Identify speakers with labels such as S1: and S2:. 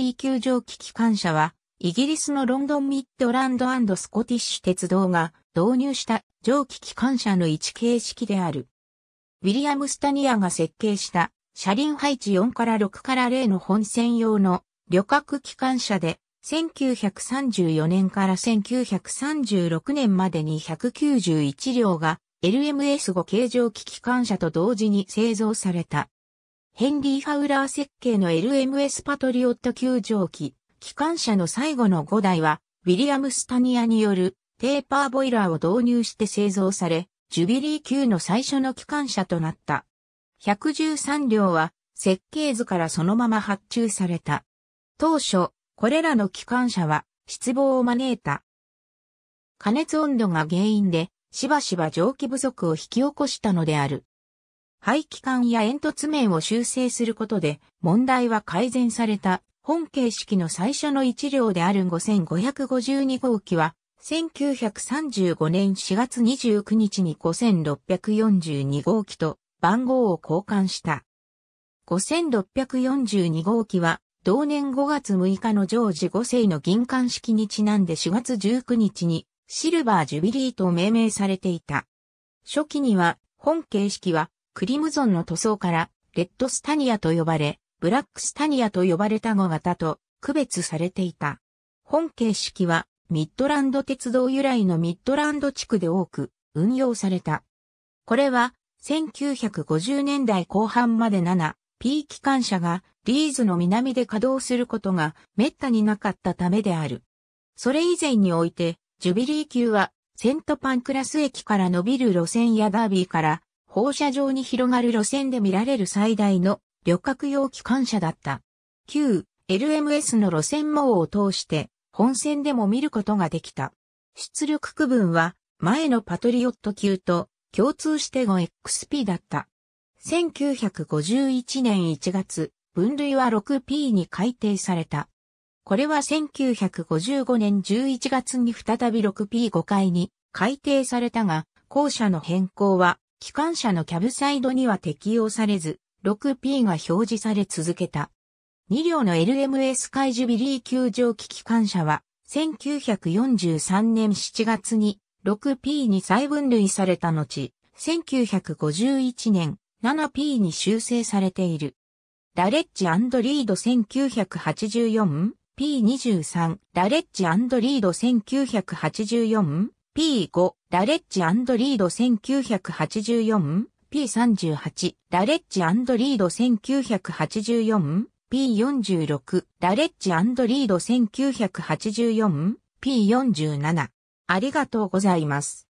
S1: ー級蒸気機関車は、イギリスのロンドンミッドランドスコティッシュ鉄道が導入した蒸気機関車の一形式である。ウィリアム・スタニアが設計した車輪配置4から6から0の本線用の旅客機関車で、1934年から1936年までに191両が LMS5 形状機機関車と同時に製造された。ヘンリー・ファウラー設計の LMS パトリオット級蒸気、機関車の最後の5台は、ウィリアム・スタニアによるテーパーボイラーを導入して製造され、ジュビリー級の最初の機関車となった。113両は設計図からそのまま発注された。当初、これらの機関車は失望を招いた。加熱温度が原因で、しばしば蒸気不足を引き起こしたのである。排気管や煙突面を修正することで、問題は改善された。本形式の最初の一両である5552号機は、1935年4月29日に5642号機と番号を交換した。5642号機は、同年5月6日のジョージ5世の銀冠式にちなんで4月19日にシルバージュビリーと命名されていた。初期には、本形式はクリムゾンの塗装から、レッドスタニアと呼ばれ、ブラックスタニアと呼ばれた語型と区別されていた。本形式は、ミッドランド鉄道由来のミッドランド地区で多く運用された。これは、1950年代後半まで 7P 機関車がリーズの南で稼働することが滅多になかったためである。それ以前において、ジュビリー級はセントパンクラス駅から伸びる路線やダービーから放射状に広がる路線で見られる最大の旅客用機関車だった。旧 LMS の路線網を通して本線でも見ることができた。出力区分は前のパトリオット級と共通して 5XP だった。1951年1月、分類は 6P に改定された。これは1955年11月に再び 6P5 回に改定されたが、校舎の変更は機関車のキャブサイドには適用されず、6P が表示され続けた。2両の LMS カイジュビリー球場機機関車は、1943年7月に 6P に再分類された後、1951年 7P に修正されている。ダレッジリード 1984P23 ダレッジリード 1984? P5、ラレッジリード 1984? P38、ラレッジリード 1984? P46、ラレッジリード 1984? P47。ありがとうございます。